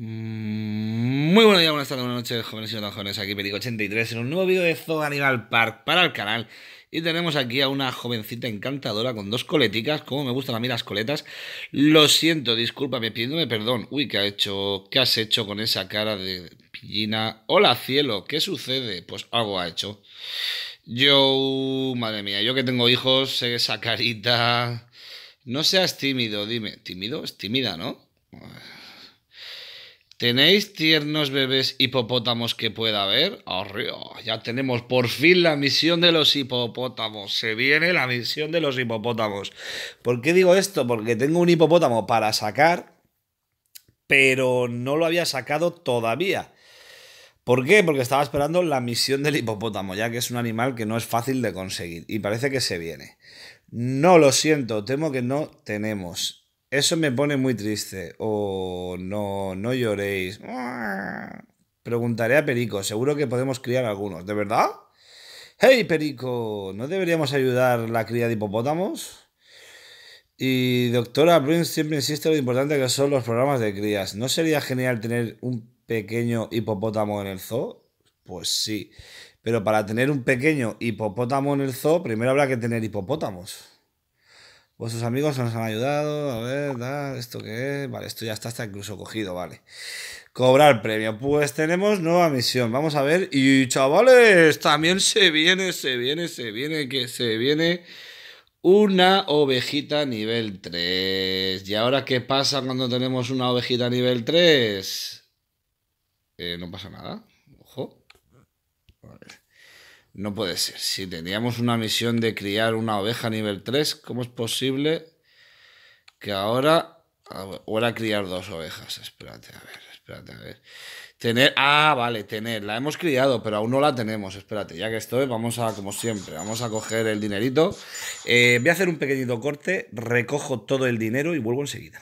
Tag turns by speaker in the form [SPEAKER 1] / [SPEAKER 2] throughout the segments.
[SPEAKER 1] Mm, muy buenos días, buenas tardes, buenas noches, jóvenes y no tan jóvenes. Aquí Perico83 en un nuevo vídeo de Zoo Animal Park para el canal. Y tenemos aquí a una jovencita encantadora con dos coleticas. Como me gustan a mí las coletas. Lo siento, discúlpame, pidiéndome perdón. Uy, ¿qué, ha hecho? ¿qué has hecho con esa cara de pillina? Hola, cielo, ¿qué sucede? Pues algo ha hecho. Yo, madre mía, yo que tengo hijos, sé esa carita. No seas tímido, dime. ¿Tímido? Es tímida, ¿no? ¿Tenéis tiernos bebés hipopótamos que pueda haber? Arriba, ya tenemos por fin la misión de los hipopótamos. Se viene la misión de los hipopótamos. ¿Por qué digo esto? Porque tengo un hipopótamo para sacar, pero no lo había sacado todavía. ¿Por qué? Porque estaba esperando la misión del hipopótamo, ya que es un animal que no es fácil de conseguir y parece que se viene. No lo siento, temo que no tenemos. Eso me pone muy triste. O oh, no, no lloréis. Preguntaré a Perico, seguro que podemos criar algunos. ¿De verdad? ¡Hey, Perico! ¿No deberíamos ayudar la cría de hipopótamos? Y doctora Prince siempre insiste en lo importante que son los programas de crías. ¿No sería genial tener un pequeño hipopótamo en el zoo? Pues sí. Pero para tener un pequeño hipopótamo en el zoo, primero habrá que tener hipopótamos. Vuestros amigos nos han ayudado. A ver, da, ¿esto qué es? Vale, esto ya está, está incluso cogido, vale. Cobrar premio. Pues tenemos nueva misión. Vamos a ver. Y chavales, también se viene, se viene, se viene, que se viene una ovejita nivel 3. ¿Y ahora qué pasa cuando tenemos una ovejita nivel 3? Eh, no pasa nada. No puede ser. Si teníamos una misión de criar una oveja nivel 3, ¿cómo es posible que ahora... Ah, era criar dos ovejas. Espérate, a ver, espérate, a ver. Tener... Ah, vale, tener. La hemos criado, pero aún no la tenemos. Espérate, ya que estoy, vamos a, como siempre, vamos a coger el dinerito. Eh, voy a hacer un pequeñito corte, recojo todo el dinero y vuelvo enseguida.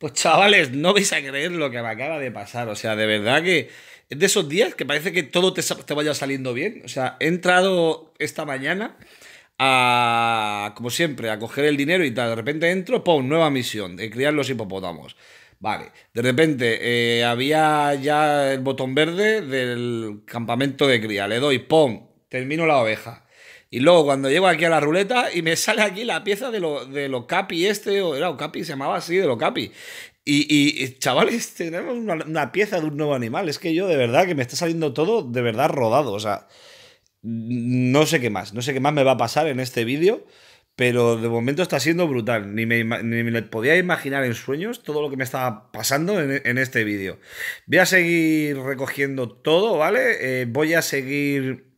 [SPEAKER 1] Pues chavales, no vais a creer lo que me acaba de pasar. O sea, de verdad que es de esos días que parece que todo te, vaya saliendo bien. O sea, he entrado esta mañana a, como siempre, a coger el dinero y tal. De repente entro, ¡pum! Nueva misión, de criar los hipopótamos. Vale, de repente eh, había ya el botón verde del campamento de cría. Le doy, ¡pum! Termino la oveja. Y luego cuando llego aquí a la ruleta y me sale aquí la pieza de lo, de lo capi este, o era capi, se llamaba así, de lo capi. Y, chavales, tenemos una, pieza de un nuevo animal. Es que yo de verdad que me está saliendo todo de verdad rodado. O sea, no sé qué más, no sé qué más me va a pasar en este vídeo. Pero de momento está siendo brutal. Ni me, podía imaginar en sueños todo lo que me estaba pasando en, este vídeo. Voy a seguir recogiendo todo, ¿vale? Eh, voy a seguir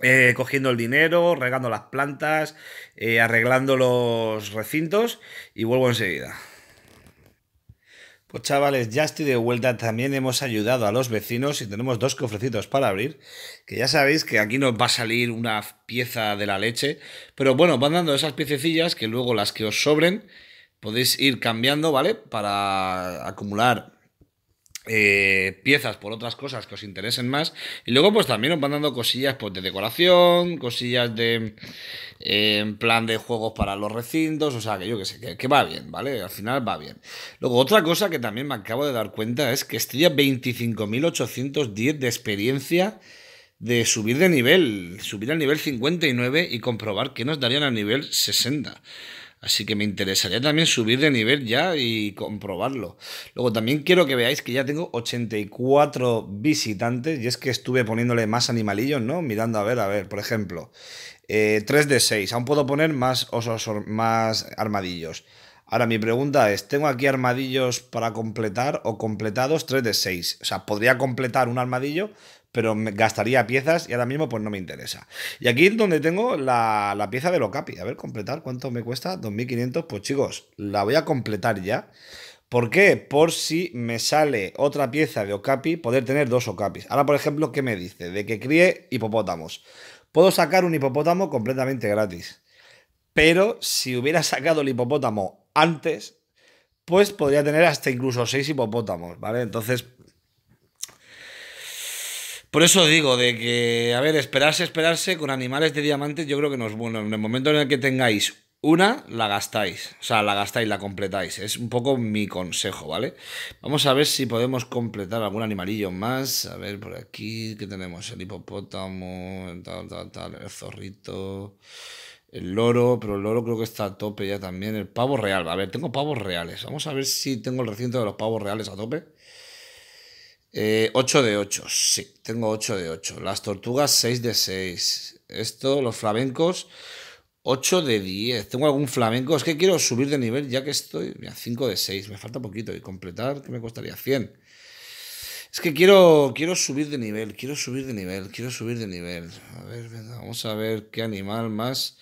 [SPEAKER 1] eh, cogiendo el dinero, regando las plantas, eh, arreglando los recintos y vuelvo enseguida. Pues chavales, ya estoy de vuelta. También hemos ayudado a los vecinos y tenemos dos cofrecitos para abrir. Que ya sabéis que aquí nos va a salir una pieza de la leche. Pero bueno, van dando esas piececillas que luego las que os sobren podéis ir cambiando, ¿vale? Para acumular eh, piezas por otras cosas que os interesen más. Y luego, pues también os van dando cosillas pues, de decoración, cosillas de eh, plan de juegos para los recintos. O sea, que yo que sé, que, va bien, ¿vale? Al final va bien. Luego, otra cosa que también me acabo de dar cuenta es que estoy a 25.810 de experiencia de subir de nivel, subir al nivel 59 y comprobar que nos darían al nivel 60. Así que me interesaría también subir de nivel ya y comprobarlo. Luego también quiero que veáis que ya tengo 84 visitantes y es que estuve poniéndole más animalillos, ¿no? Mirando a ver, a ver, por ejemplo, 3 eh, de 6. Aún puedo poner más osos, más armadillos. Ahora mi pregunta es, ¿tengo aquí armadillos para completar o completados 3 de 6? O sea, podría completar un armadillo, pero me gastaría piezas y ahora mismo pues no me interesa. Y aquí es donde tengo la, pieza de Ocapi. A ver, completar, ¿cuánto me cuesta? 2.500. Pues chicos, la voy a completar ya. ¿Por qué? Por si me sale otra pieza de Okapi, poder tener dos Okapis. Ahora, por ejemplo, ¿qué me dice? De que críe hipopótamos. Puedo sacar un hipopótamo completamente gratis. Pero si hubiera sacado el hipopótamo antes, pues podría tener hasta incluso seis hipopótamos, ¿vale? Entonces, por eso digo, de que, a ver, esperarse, esperarse con animales de diamantes, yo creo que no es bueno. En el momento en el que tengáis una, la gastáis. O sea, la gastáis, la completáis. Es un poco mi consejo, ¿vale? Vamos a ver si podemos completar algún animalillo más. A ver, por aquí, ¿qué tenemos? El hipopótamo, el zorrito. El loro, pero el loro creo que está a tope ya también. El pavo real. A ver, tengo pavos reales. Vamos a ver si tengo el recinto de los pavos reales a tope. Eh, 8 de 8, sí, tengo 8 de 8. Las tortugas 6 de 6. Esto, los flamencos 8 de 10. Tengo algún flamenco, es que quiero subir de nivel ya que estoy, mira, 5 de 6, me falta poquito y completar que me costaría 100. Es que quiero, quiero subir de nivel, quiero subir de nivel, quiero subir de nivel. A ver, vamos a ver qué animal más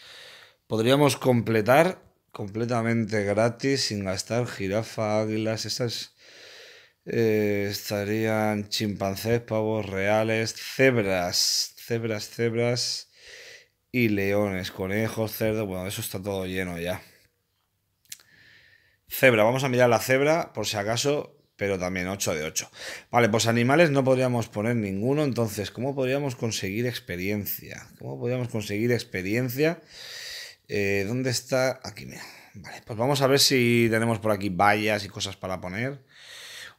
[SPEAKER 1] podríamos completar completamente gratis sin gastar jirafa, águilas, esas eh, estarían chimpancés, pavos reales, cebras, cebras, cebras y leones, conejos, cerdos. Bueno, eso está todo lleno ya. Cebra, vamos a mirar la cebra por si acaso, pero también 8 de 8. Vale, pues animales no podríamos poner ninguno, entonces, ¿cómo podríamos conseguir experiencia? ¿Cómo podríamos conseguir experiencia? Eh, ¿Dónde está? Aquí, mira. Vale, pues vamos a ver si tenemos por aquí vallas y cosas para poner.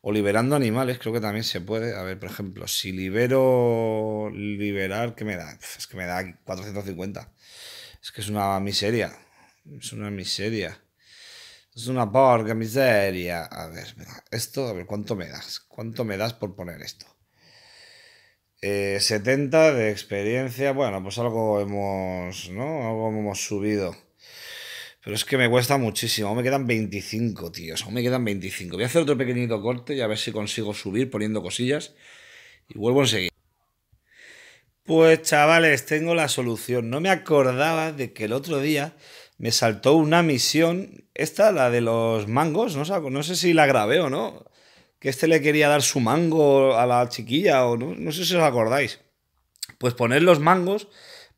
[SPEAKER 1] O liberando animales, creo que también se puede. A ver, por ejemplo, si libero. Liberar, ¿qué me da? Es que me da 450. Es que es una miseria. Es una miseria. Es una porca miseria. A ver, esto, a ver, ¿cuánto me das? ¿Cuánto me das por poner esto? 70 eh, de experiencia. Bueno, pues algo hemos. ¿No? Algo hemos subido. Pero es que me cuesta muchísimo. Aún me quedan 25, tíos. Aún me quedan 25. Voy a hacer otro pequeñito corte y a ver si consigo subir poniendo cosillas. Y vuelvo enseguida. Pues chavales, tengo la solución. No me acordaba de que el otro día me saltó una misión. Esta, la de los mangos. No, no sé si la grabé o no. Que este le quería dar su mango a la chiquilla o no. No sé si os acordáis. Pues poner los mangos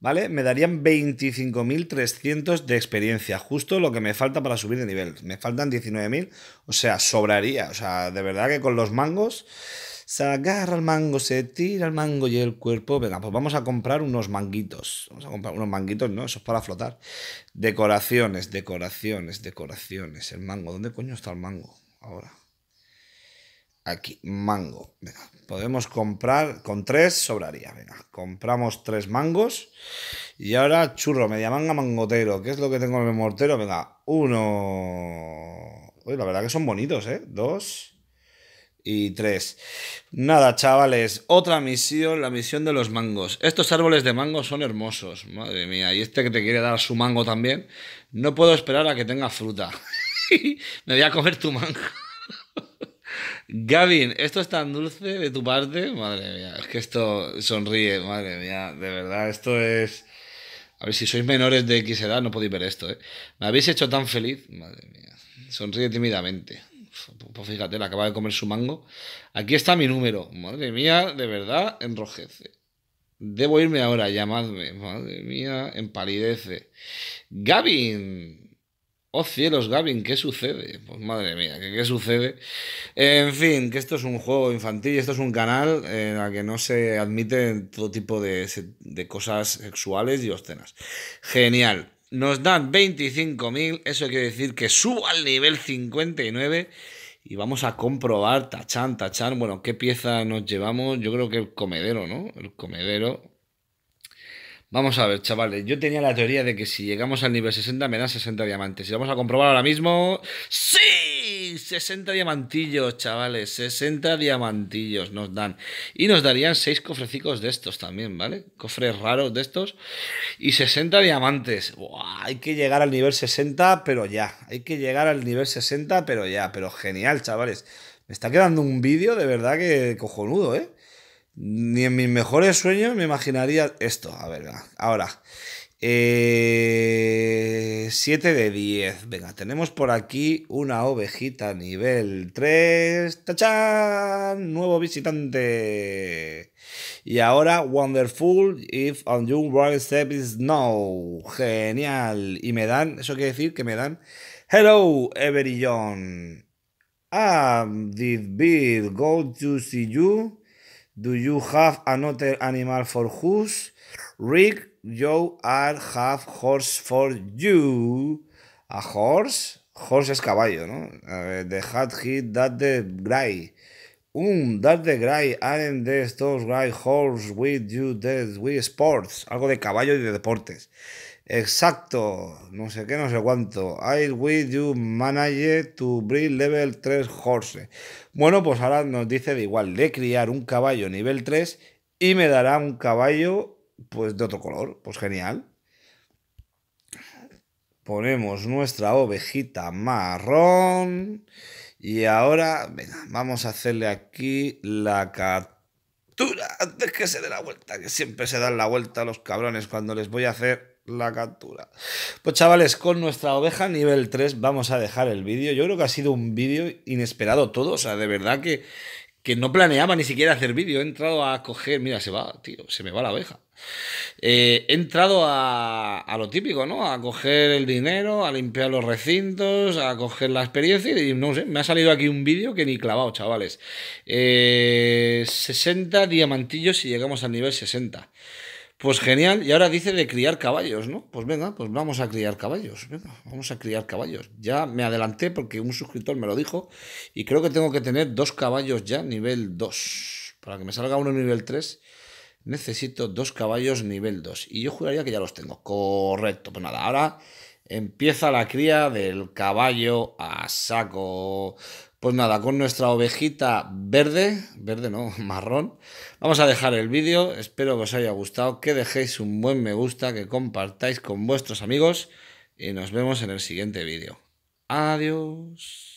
[SPEAKER 1] ¿vale? Me darían 25.300 de experiencia, justo lo que me falta para subir de nivel. Me faltan 19.000, o sea, sobraría. O sea, de verdad que con los mangos se agarra el mango, se tira el mango y el cuerpo. Venga, pues vamos a comprar unos manguitos. Vamos a comprar unos manguitos, ¿no? Eso es para flotar. Decoraciones, decoraciones, decoraciones. El mango, ¿dónde coño está el mango ahora? Aquí, mango. Venga, Podemos comprar con tres, sobraría. Venga, compramos tres mangos. Y ahora churro, media manga, mangotero. ¿Qué es lo que tengo en el mortero? Venga, uno. Uy, la verdad que son bonitos, ¿eh? Dos y tres. Nada, chavales, otra misión, la misión de los mangos. Estos árboles de mango son hermosos, madre mía. Y este que te quiere dar su mango también. No puedo esperar a que tenga fruta. Me voy a comer tu mango. Gavin, esto es tan dulce de tu parte. Madre mía, es que esto sonríe, madre mía, de verdad, esto es. A ver, si sois menores de X edad, no podéis ver esto, ¿eh? Me habéis hecho tan feliz, madre mía. Sonríe tímidamente. Pues fíjate, le acaba de comer su mango. Aquí está mi número. Madre mía, de verdad, enrojece. Debo irme ahora, llamadme. Madre mía, empalidece. Gavin, Oh cielos, Gavin, ¿qué sucede? Pues madre mía, ¿qué, sucede? En fin, que esto es un juego infantil, esto es un canal en el que no se admiten todo tipo de, de cosas sexuales y obscenas. Genial. Nos dan 25.000, eso quiere decir que subo al nivel 59 y vamos a comprobar, tachan tachan bueno, qué pieza nos llevamos, yo creo que el comedero, ¿no? El comedero, Vamos a ver, chavales. Yo tenía la teoría de que si llegamos al nivel 60 me dan 60 diamantes. Y vamos a comprobar ahora mismo. ¡Sí! 60 diamantillos, chavales. 60 diamantillos nos dan. Y nos darían 6 cofrecicos de estos también, ¿vale? Cofres raros de estos. Y 60 diamantes. Buah, hay que llegar al nivel 60, pero ya. Hay que llegar al nivel 60, pero ya. Pero genial, chavales. Me está quedando un vídeo de verdad que cojonudo, ¿eh? Ni en mis mejores sueños me imaginaría esto. A ver, ahora. 7 eh, de 10. Venga, tenemos por aquí una ovejita nivel 3. ¡Tachán! Nuevo visitante. Y ahora, Wonderful if on your right step is no. Genial. Y me dan, eso quiere decir que me dan. Hello, Everillon. Ah, did Bill go to see you? Do you have another animal for whose Rick, you are have horse for you. A horse? Horse es caballo, ¿no? the hat hit that the gray. Um, that the gray aren't the those gray horse with you that we sports. Algo de caballo y de deportes. Exacto, no sé qué, no sé cuánto. I will you manage to breed level 3 horse. Bueno, pues ahora nos dice de igual de criar un caballo nivel 3 y me dará un caballo pues de otro color. Pues genial. Ponemos nuestra ovejita marrón. Y ahora, venga, vamos a hacerle aquí la captura. Antes que se dé la vuelta, que siempre se dan la vuelta a los cabrones cuando les voy a hacer la captura. Pues chavales, con nuestra oveja nivel 3 vamos a dejar el vídeo. Yo creo que ha sido un vídeo inesperado todo. O sea, de verdad que, que no planeaba ni siquiera hacer vídeo. He entrado a coger... Mira, se va, tío, se me va la oveja. Eh, he entrado a, a, lo típico, ¿no? A coger el dinero, a limpiar los recintos, a coger la experiencia y no sé, me ha salido aquí un vídeo que ni clavado, chavales. 60 eh, diamantillos y llegamos al nivel 60. Pues genial, y ahora dice de criar caballos, ¿no? Pues venga, pues vamos a criar caballos, venga, vamos a criar caballos. Ya me adelanté porque un suscriptor me lo dijo y creo que tengo que tener dos caballos ya nivel 2. Para que me salga uno nivel 3 necesito dos caballos nivel 2 y yo juraría que ya los tengo. Correcto, pues nada, ahora empieza la cría del caballo a saco. Pues nada, con nuestra ovejita verde, verde no, marrón, vamos a dejar el vídeo. Espero que os haya gustado, que dejéis un buen me gusta, que compartáis con vuestros amigos y nos vemos en el siguiente vídeo. Adiós.